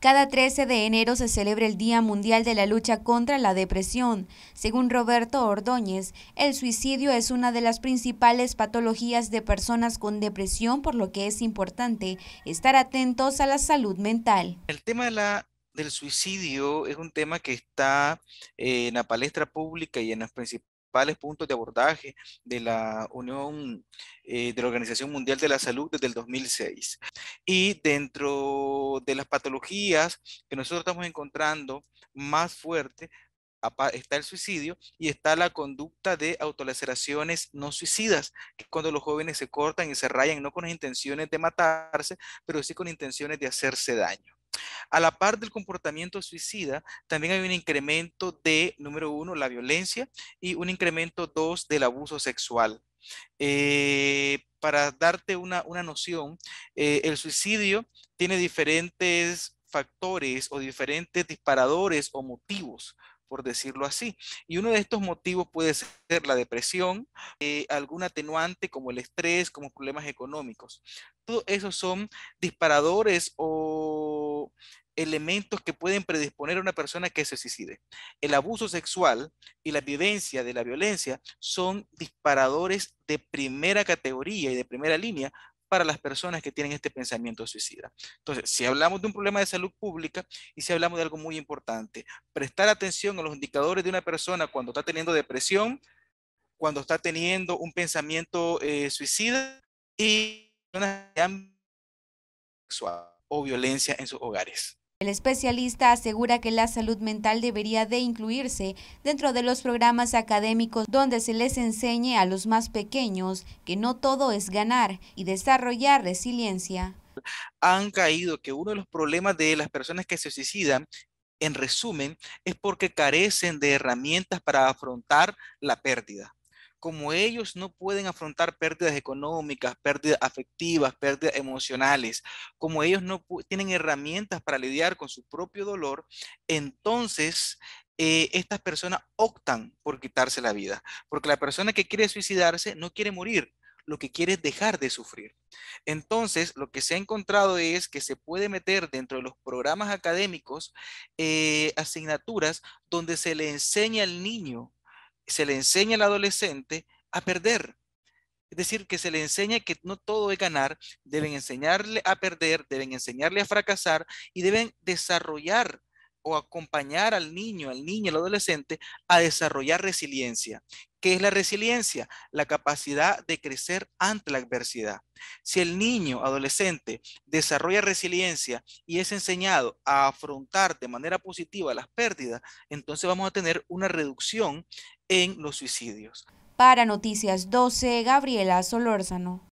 Cada 13 de enero se celebra el Día Mundial de la Lucha contra la Depresión. Según Roberto Ordóñez, el suicidio es una de las principales patologías de personas con depresión, por lo que es importante estar atentos a la salud mental. El tema de la, del suicidio es un tema que está eh, en la palestra pública y en las principales puntos de abordaje de la Unión, eh, de la Organización Mundial de la Salud desde el 2006. Y dentro de las patologías que nosotros estamos encontrando más fuerte, está el suicidio y está la conducta de autolaceraciones no suicidas, que cuando los jóvenes se cortan y se rayan, no con las intenciones de matarse, pero sí con intenciones de hacerse daño. A la par del comportamiento suicida, también hay un incremento de, número uno, la violencia y un incremento dos del abuso sexual. Eh, para darte una, noción, eh, el suicidio tiene diferentes factores o diferentes disparadores o motivos por decirlo así. Y uno de estos motivos puede ser la depresión, eh, algún atenuante como el estrés, como problemas económicos. Todos esos son disparadores o elementos que pueden predisponer a una persona que se suicide. El abuso sexual y la vivencia de la violencia son disparadores de primera categoría y de primera línea para las personas que tienen este pensamiento suicida. Entonces, si hablamos de un problema de salud pública y si hablamos de algo muy importante, prestar atención a los indicadores de una persona cuando está teniendo depresión, cuando está teniendo un pensamiento eh, suicida y una sexual o violencia en sus hogares. El especialista asegura que la salud mental debería de incluirse dentro de los programas académicos donde se les enseñe a los más pequeños que no todo es ganar y desarrollar resiliencia. Han caído que uno de los problemas de las personas que se suicidan, en resumen, es porque carecen de herramientas para afrontar la pérdida como ellos no pueden afrontar pérdidas económicas, pérdidas afectivas, pérdidas emocionales, como ellos no tienen herramientas para lidiar con su propio dolor, entonces eh, estas personas optan por quitarse la vida, porque la persona que quiere suicidarse no quiere morir, lo que quiere es dejar de sufrir. Entonces, lo que se ha encontrado es que se puede meter dentro de los programas académicos eh, asignaturas donde se le enseña al niño se le enseña al adolescente a perder. Es decir, que se le enseña que no todo es ganar, deben enseñarle a perder, deben enseñarle a fracasar y deben desarrollar o acompañar al niño, al niño, al adolescente a desarrollar resiliencia. ¿Qué es la resiliencia? La capacidad de crecer ante la adversidad. Si el niño, adolescente, desarrolla resiliencia y es enseñado a afrontar de manera positiva las pérdidas, entonces vamos a tener una reducción en los suicidios. Para Noticias 12, Gabriela Solórzano.